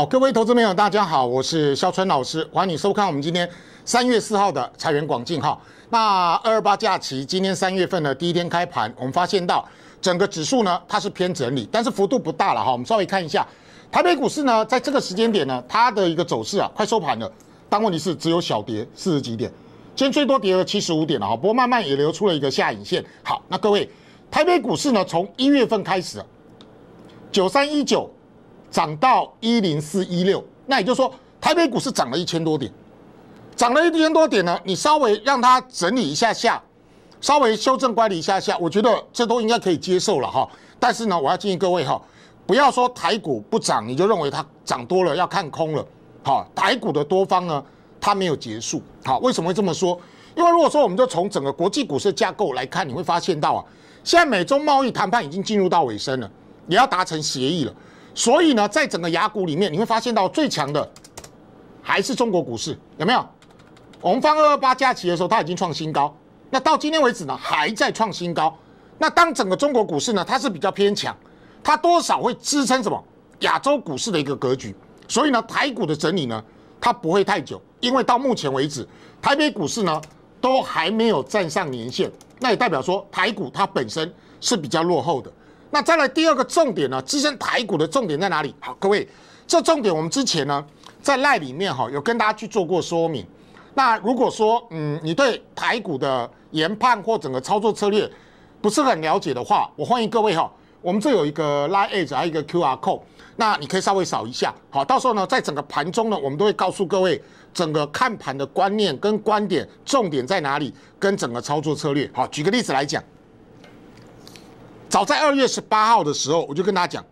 好，各位投资朋友，大家好，我是肖春老师，欢迎你收看我们今天三月四号的财源广进哈。那二二八假期，今天三月份呢第一天开盘，我们发现到整个指数呢它是偏整理，但是幅度不大了哈。我们稍微看一下，台北股市呢在这个时间点呢，它的一个走势啊，快收盘了，但问题是只有小跌四十几点，今天最多跌了七十五点了哈。不过慢慢也留出了一个下影线。好，那各位，台北股市呢从一月份开始，九三一九。涨到一零四一六，那也就是说，台北股市涨了一千多点，涨了一千多点呢。你稍微让它整理一下下，稍微修正管理一下下，我觉得这都应该可以接受了哈。但是呢，我要建议各位哈，不要说台股不涨，你就认为它涨多了要看空了。好，台股的多方呢，它没有结束。好，为什么会这么说？因为如果说我们就从整个国际股市架构来看，你会发现到啊，现在美中贸易谈判已经进入到尾声了，也要达成协议了。所以呢，在整个雅股里面，你会发现到最强的还是中国股市，有没有？我们放二二八假期的时候，它已经创新高，那到今天为止呢，还在创新高。那当整个中国股市呢，它是比较偏强，它多少会支撑什么亚洲股市的一个格局。所以呢，台股的整理呢，它不会太久，因为到目前为止，台北股市呢都还没有站上年线，那也代表说台股它本身是比较落后的。那再来第二个重点呢？支撑台股的重点在哪里？好，各位，这重点我们之前呢在赖里面哈有跟大家去做过说明。那如果说嗯你对台股的研判或整个操作策略不是很了解的话，我欢迎各位哈，我们这有一个拉 edge，还有一个 QR code，那你可以稍微扫一下。好，到时候呢在整个盘中呢，我们都会告诉各位整个看盘的观念跟观点重点在哪里，跟整个操作策略。好，举个例子来讲。早在二月十八号的时候，我就跟大家讲，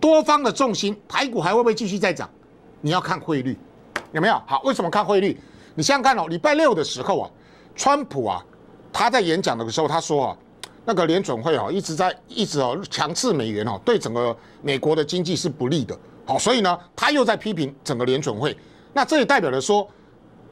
多方的重心，排骨还会不会继续再涨？你要看汇率，有没有好？为什么看汇率？你想想看哦，礼拜六的时候啊，川普啊，他在演讲的时候，他说啊，那个联准会哦，一直在一直哦强制美元哦，对整个美国的经济是不利的。好，所以呢，他又在批评整个联准会。那这也代表着说，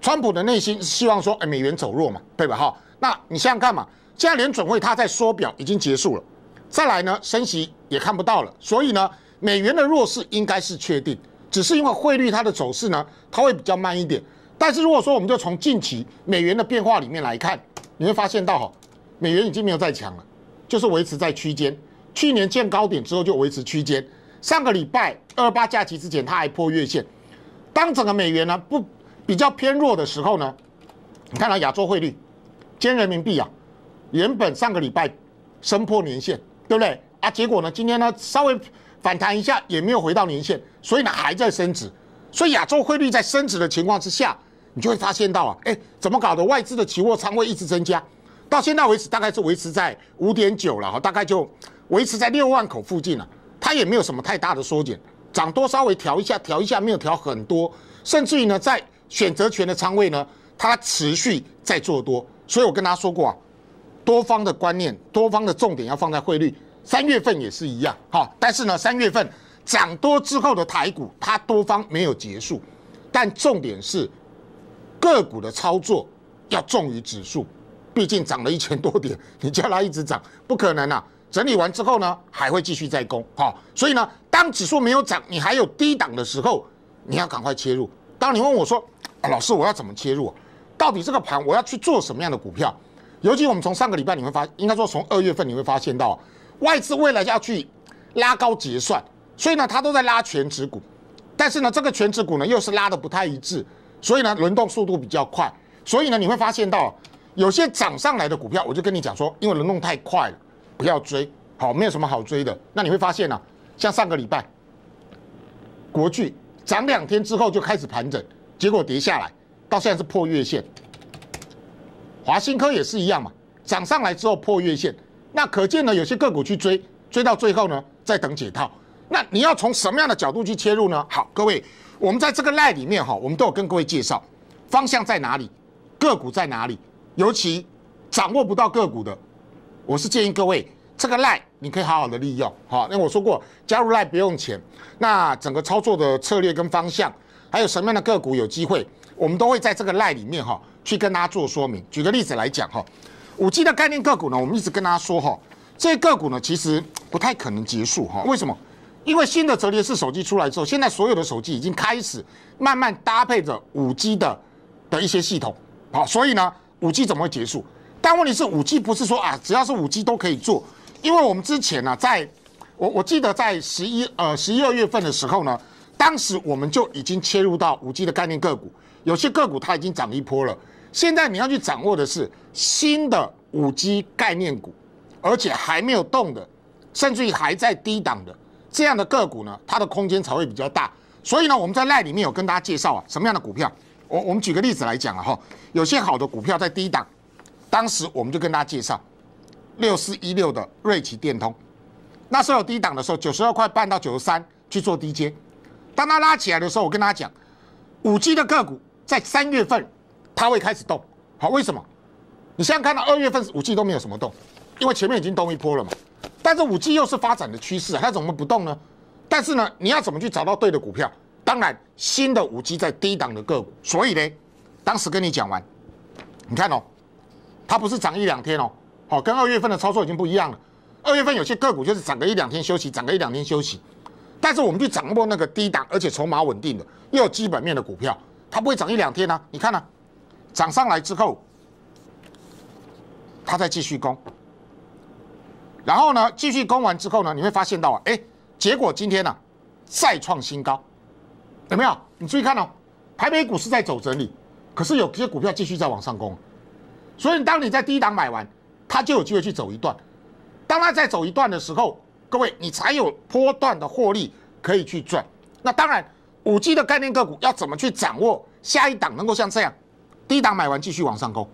川普的内心是希望说，哎，美元走弱嘛，对吧？哈，那你想想看嘛，现在联准会他在缩表已经结束了。再来呢，升息也看不到了，所以呢，美元的弱势应该是确定，只是因为汇率它的走势呢，它会比较慢一点。但是如果说我们就从近期美元的变化里面来看，你会发现到哈，美元已经没有再强了，就是维持在区间。去年见高点之后就维持区间，上个礼拜二八假期之前它还破月线。当整个美元呢不比较偏弱的时候呢，你看它亚洲汇率，兼人民币啊，原本上个礼拜升破年线。对不对啊？结果呢？今天呢，稍微反弹一下，也没有回到年线，所以呢，还在升值。所以亚洲汇率在升值的情况之下，你就会发现到啊，哎，怎么搞的？外资的期货仓位一直增加，到现在为止大概是维持在五点九了哈，大概就维持在六万口附近了，它也没有什么太大的缩减，涨多稍微调一下，调一下没有调很多，甚至于呢，在选择权的仓位呢，它持续在做多。所以我跟大家说过啊。多方的观念，多方的重点要放在汇率。三月份也是一样，哈，但是呢，三月份涨多之后的台股，它多方没有结束。但重点是，个股的操作要重于指数，毕竟涨了一千多点，你叫它一直涨，不可能啊！整理完之后呢，还会继续再攻，哈，所以呢，当指数没有涨，你还有低档的时候，你要赶快切入。当你问我说，老师，我要怎么切入？到底这个盘我要去做什么样的股票？尤其我们从上个礼拜你会发，应该说从二月份你会发现到外资为了要去拉高结算，所以呢它都在拉全指股，但是呢这个全指股呢又是拉的不太一致，所以呢轮动速度比较快，所以呢你会发现到有些涨上来的股票，我就跟你讲说，因为轮动太快了，不要追，好，没有什么好追的。那你会发现呢，像上个礼拜国巨涨两天之后就开始盘整，结果跌下来到现在是破月线。华新科也是一样嘛，涨上来之后破月线，那可见呢有些个股去追，追到最后呢再等解套，那你要从什么样的角度去切入呢？好，各位，我们在这个赖里面哈，我们都有跟各位介绍方向在哪里，个股在哪里，尤其掌握不到个股的，我是建议各位这个赖你可以好好的利用。好，那我说过加入赖不用钱，那整个操作的策略跟方向，还有什么样的个股有机会，我们都会在这个赖里面哈。去跟他做说明。举个例子来讲哈，五 G 的概念个股呢，我们一直跟大家说哈，这些个股呢其实不太可能结束哈。为什么？因为新的折叠式手机出来之后，现在所有的手机已经开始慢慢搭配着五 G 的的一些系统，好，所以呢，五 G 怎么会结束？但问题是五 G 不是说啊，只要是五 G 都可以做，因为我们之前呢，在我我记得在十一呃十一二月份的时候呢，当时我们就已经切入到五 G 的概念个股。有些个股它已经涨一波了，现在你要去掌握的是新的五 G 概念股，而且还没有动的，甚至于还在低档的这样的个股呢，它的空间才会比较大。所以呢，我们在赖里面有跟大家介绍啊，什么样的股票？我我们举个例子来讲了哈，有些好的股票在低档，当时我们就跟大家介绍六四一六的瑞奇电通，那时候有低档的时候，九十二块半到九十三去做低阶，当它拉起来的时候，我跟大家讲五 G 的个股。在三月份，它会开始动。好，为什么？你现在看到二月份五 G 都没有什么动，因为前面已经动一波了嘛。但是五 G 又是发展的趋势，它怎么不动呢？但是呢，你要怎么去找到对的股票？当然，新的五 G 在低档的个股。所以呢，当时跟你讲完，你看哦，它不是涨一两天哦，好，跟二月份的操作已经不一样了。二月份有些个股就是涨个一两天休息，涨个一两天休息。但是我们去掌握那个低档而且筹码稳定的，又有基本面的股票。它不会涨一两天呐，你看呐，涨上来之后，它再继续攻，然后呢，继续攻完之后呢，你会发现到啊，哎，结果今天呢，再创新高，有没有？你注意看哦，排北股是在走整理，可是有些股票继续在往上攻，所以当你在低档买完，它就有机会去走一段，当它再走一段的时候，各位，你才有波段的获利可以去赚。那当然。5G 的概念个股要怎么去掌握下一档能够像这样，低档买完继续往上攻，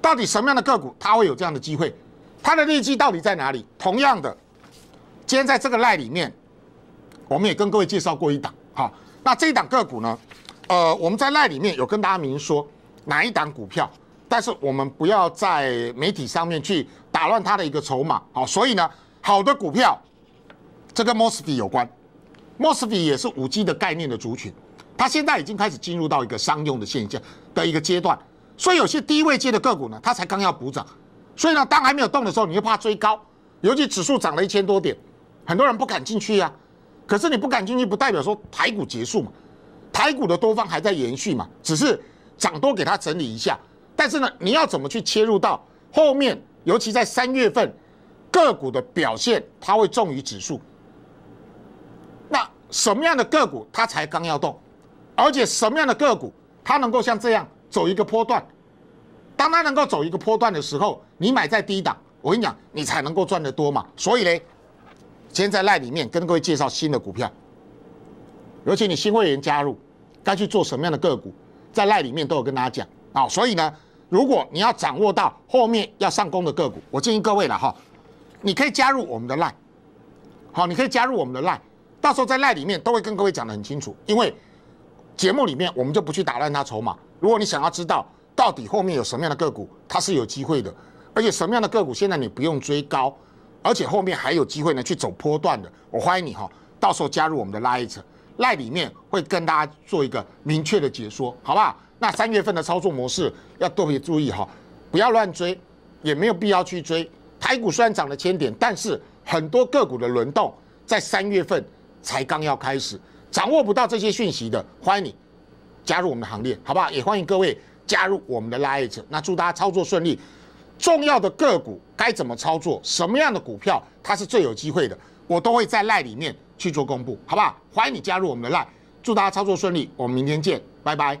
到底什么样的个股它会有这样的机会？它的利基到底在哪里？同样的，今天在这个赖里面，我们也跟各位介绍过一档好，那这一档个股呢，呃，我们在赖里面有跟大家明说哪一档股票，但是我们不要在媒体上面去打乱它的一个筹码好，所以呢，好的股票，这跟 moody 有关。莫斯 t 也是五 G 的概念的族群，它现在已经开始进入到一个商用的现象的一个阶段，所以有些低位阶的个股呢，它才刚要补涨，所以呢，当还没有动的时候，你就怕追高，尤其指数涨了一千多点，很多人不敢进去呀。可是你不敢进去，不代表说台股结束嘛，台股的多方还在延续嘛，只是涨多给它整理一下。但是呢，你要怎么去切入到后面，尤其在三月份，个股的表现它会重于指数。什么样的个股它才刚要动，而且什么样的个股它能够像这样走一个波段？当它能够走一个波段的时候，你买在低档，我跟你讲，你才能够赚得多嘛。所以今先在赖里面跟各位介绍新的股票，尤其你新会员加入，该去做什么样的个股，在赖里面都有跟大家讲啊。所以呢，如果你要掌握到后面要上攻的个股，我建议各位了哈，你可以加入我们的赖，好，你可以加入我们的赖。到时候在赖里面都会跟各位讲得很清楚，因为节目里面我们就不去打乱它筹码。如果你想要知道到底后面有什么样的个股，它是有机会的，而且什么样的个股现在你不用追高，而且后面还有机会呢去走波段的，我欢迎你哈。到时候加入我们的 Light。赖里面会跟大家做一个明确的解说，好不好？那三月份的操作模式要特别注意哈，不要乱追，也没有必要去追。台股虽然涨了千点，但是很多个股的轮动在三月份。才刚要开始，掌握不到这些讯息的，欢迎你加入我们的行列，好不好？也欢迎各位加入我们的赖 e 那祝大家操作顺利，重要的个股该怎么操作，什么样的股票它是最有机会的，我都会在赖里面去做公布，好不好？欢迎你加入我们的赖，祝大家操作顺利，我们明天见，拜拜。